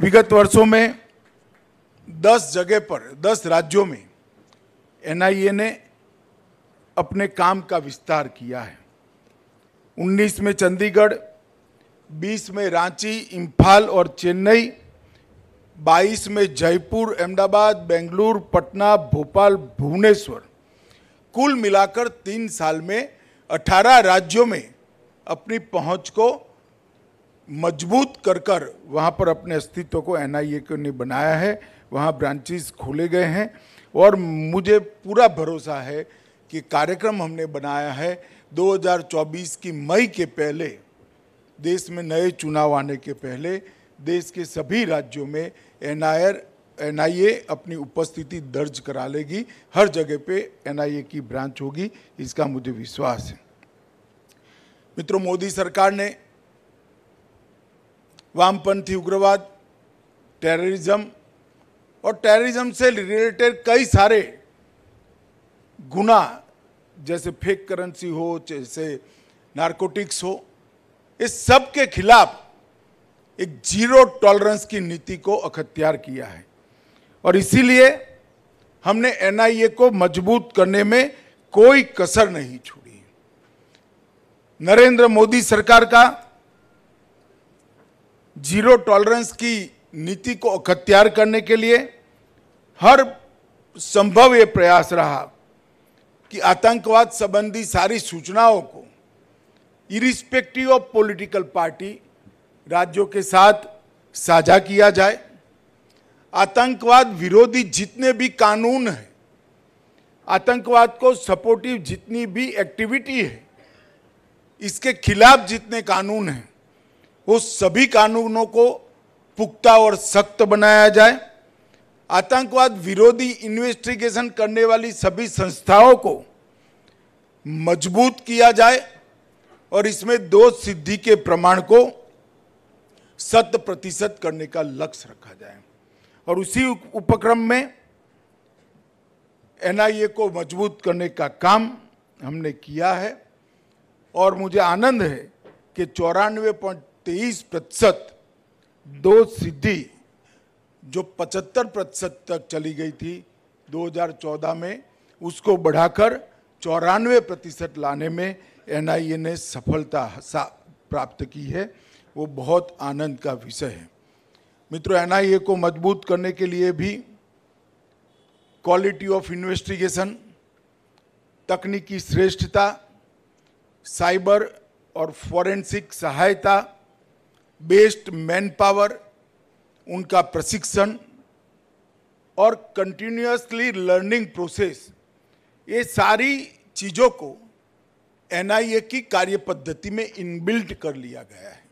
विगत वर्षों में 10 जगह पर 10 राज्यों में एनआईए ने अपने काम का विस्तार किया है 19 में चंडीगढ़ 20 में रांची इम्फाल और चेन्नई 22 में जयपुर अहमदाबाद बेंगलुरु पटना भोपाल भुवनेश्वर कुल मिलाकर तीन साल में 18 राज्यों में अपनी पहुंच को मजबूत कर कर वहाँ पर अपने अस्तित्व को एन आई ने बनाया है वहाँ ब्रांचेस खोले गए हैं और मुझे पूरा भरोसा है कि कार्यक्रम हमने बनाया है 2024 की मई के पहले देश में नए चुनाव आने के पहले देश के सभी राज्यों में एन एनआईए अपनी उपस्थिति दर्ज करा लेगी हर जगह पे एनआईए की ब्रांच होगी इसका मुझे विश्वास है मित्रों मोदी सरकार ने वामपंथी उग्रवाद टेररिज्म और टेररिज्म से रिलेटेड कई सारे गुना जैसे फेक करेंसी हो जैसे नारकोटिक्स हो इस सब के खिलाफ एक जीरो टॉलरेंस की नीति को अख्तियार किया है और इसीलिए हमने एनआईए को मजबूत करने में कोई कसर नहीं छोड़ी नरेंद्र मोदी सरकार का जीरो टॉलरेंस की नीति को अख्तियार करने के लिए हर संभव ये प्रयास रहा कि आतंकवाद संबंधी सारी सूचनाओं को इरिस्पेक्टिव ऑफ पॉलिटिकल पार्टी राज्यों के साथ साझा किया जाए आतंकवाद विरोधी जितने भी कानून हैं आतंकवाद को सपोर्टिव जितनी भी एक्टिविटी है इसके खिलाफ जितने कानून हैं उस सभी कानूनों को पुख्ता और सख्त बनाया जाए आतंकवाद विरोधी इन्वेस्टिगेशन करने वाली सभी संस्थाओं को मजबूत किया जाए और इसमें दो सिद्धि के प्रमाण को शत प्रतिशत करने का लक्ष्य रखा जाए और उसी उपक्रम में एनआईए को मजबूत करने का काम हमने किया है और मुझे आनंद है कि चौरानवे पॉइंट तेईस प्रतिशत दो सिद्धि जो 75 प्रतिशत तक चली गई थी 2014 में उसको बढ़ाकर चौरानवे प्रतिशत लाने में एनआईए ने सफलता प्राप्त की है वो बहुत आनंद का विषय है मित्रों एनआईए को मजबूत करने के लिए भी क्वालिटी ऑफ इन्वेस्टिगेशन तकनीकी श्रेष्ठता साइबर और फॉरेंसिक सहायता बेस्ड मैन पावर उनका प्रशिक्षण और कंटिन्यूसली लर्निंग प्रोसेस ये सारी चीज़ों को एनआईए की कार्य पद्धति में इनबिल्ट कर लिया गया है